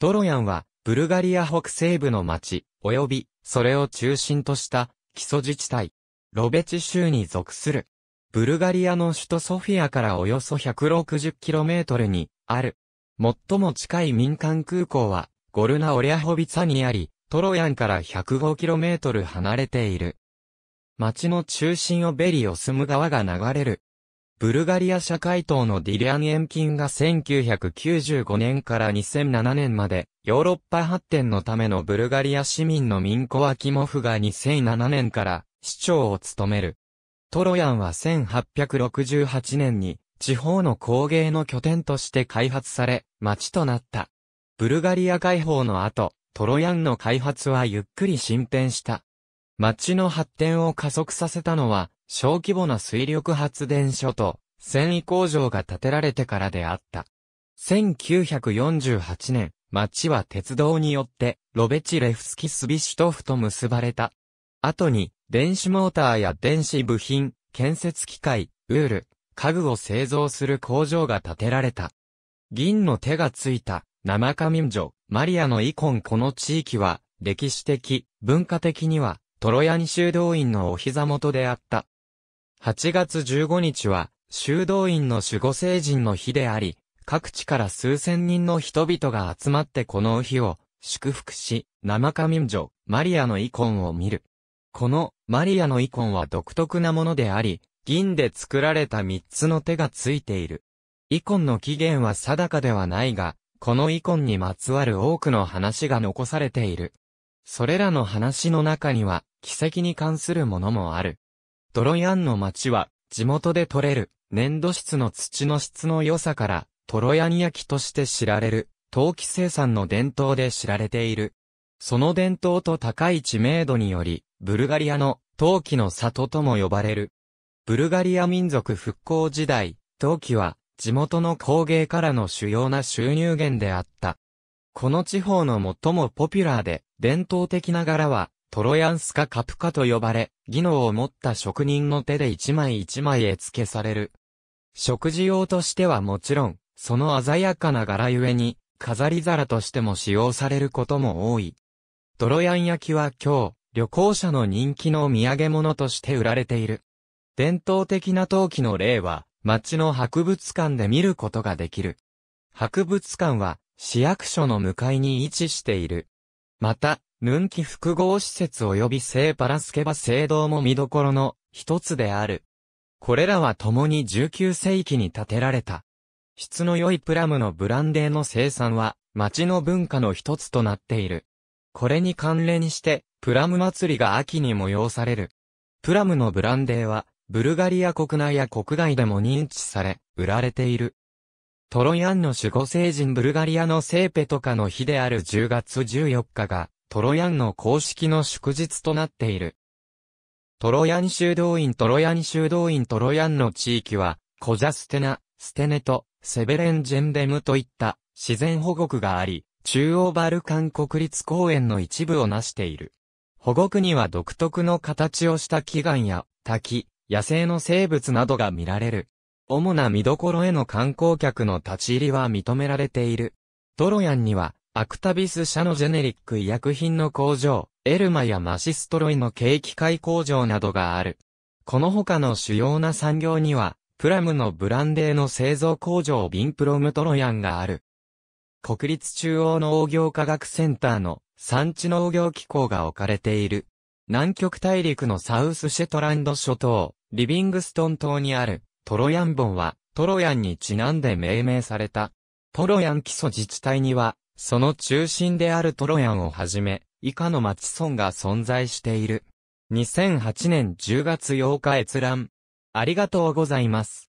トロヤンは、ブルガリア北西部の町、及び、それを中心とした、基礎自治体、ロベチ州に属する。ブルガリアの首都ソフィアからおよそ 160km にある。最も近い民間空港はゴルナ・オリャホビツァにあり、トロヤンから 105km 離れている。町の中心をベリオスム川が流れるブルガリア社会党のディリアン・エンキンが1995年から2007年まで、ヨーロッパ発展のためのブルガリア市民の民ンコ・アキモフが2007年から市長を務める。トロヤンは1868年に地方の工芸の拠点として開発され、町となった。ブルガリア解放の後、トロヤンの開発はゆっくり進展した。町の発展を加速させたのは、小規模な水力発電所と繊維工場が建てられてからであった。1948年、町は鉄道によってロベチレフスキスビシュトフと結ばれた。後に電子モーターや電子部品、建設機械、ウール、家具を製造する工場が建てられた。銀の手がついた生紙女、マリアの遺ンこの地域は歴史的、文化的にはトロヤニ修道院のお膝元であった。8月15日は、修道院の守護聖人の日であり、各地から数千人の人々が集まってこの日を祝福し、生神女、マリアのイコンを見る。このマリアのイコンは独特なものであり、銀で作られた三つの手がついている。イコンの起源は定かではないが、このイコンにまつわる多くの話が残されている。それらの話の中には、奇跡に関するものもある。ドロヤンの町は、地元で採れる、粘土質の土の質の良さから、トロヤン焼きとして知られる、陶器生産の伝統で知られている。その伝統と高い知名度により、ブルガリアの陶器の里とも呼ばれる。ブルガリア民族復興時代、陶器は地元の工芸からの主要な収入源であった。この地方の最もポピュラーで伝統的な柄はトロヤンスカカプカと呼ばれ、技能を持った職人の手で一枚一枚絵付けされる。食事用としてはもちろん、その鮮やかな柄ゆえに、飾り皿としても使用されることも多い。トロヤン焼きは今日、旅行者の人気の土産物として売られている。伝統的な陶器の例は、町の博物館で見ることができる。博物館は、市役所の向かいに位置している。また、ヌンキ複合施設及び聖パラスケバ聖堂も見どころの一つである。これらは共に19世紀に建てられた。質の良いプラムのブランデーの生産は町の文化の一つとなっている。これに関連して、プラム祭りが秋に催される。プラムのブランデーは、ブルガリア国内や国外でも認知され、売られている。トロヤンの守護聖人ブルガリアのセーペとかの日である10月14日が、トロヤンの公式の祝日となっている。トロヤン修道院トロヤン修道院トロヤンの地域は、コジャステナ、ステネト、セベレンジェンデムといった自然保護区があり、中央バルカン国立公園の一部をなしている。保護区には独特の形をした祈願や滝、野生の生物などが見られる。主な見どころへの観光客の立ち入りは認められている。トロヤンにはアクタビス社のジェネリック医薬品の工場、エルマやマシストロイの軽機械工場などがある。この他の主要な産業には、プラムのブランデーの製造工場ビンプロムトロヤンがある。国立中央農業科学センターの産地農業機構が置かれている。南極大陸のサウスシェトランド諸島、リビングストン島にあるトロヤンボンはトロヤンにちなんで命名された。トロヤン基礎自治体にはその中心であるトロヤンをはじめ、以下の町村が存在している。2008年10月8日閲覧。ありがとうございます。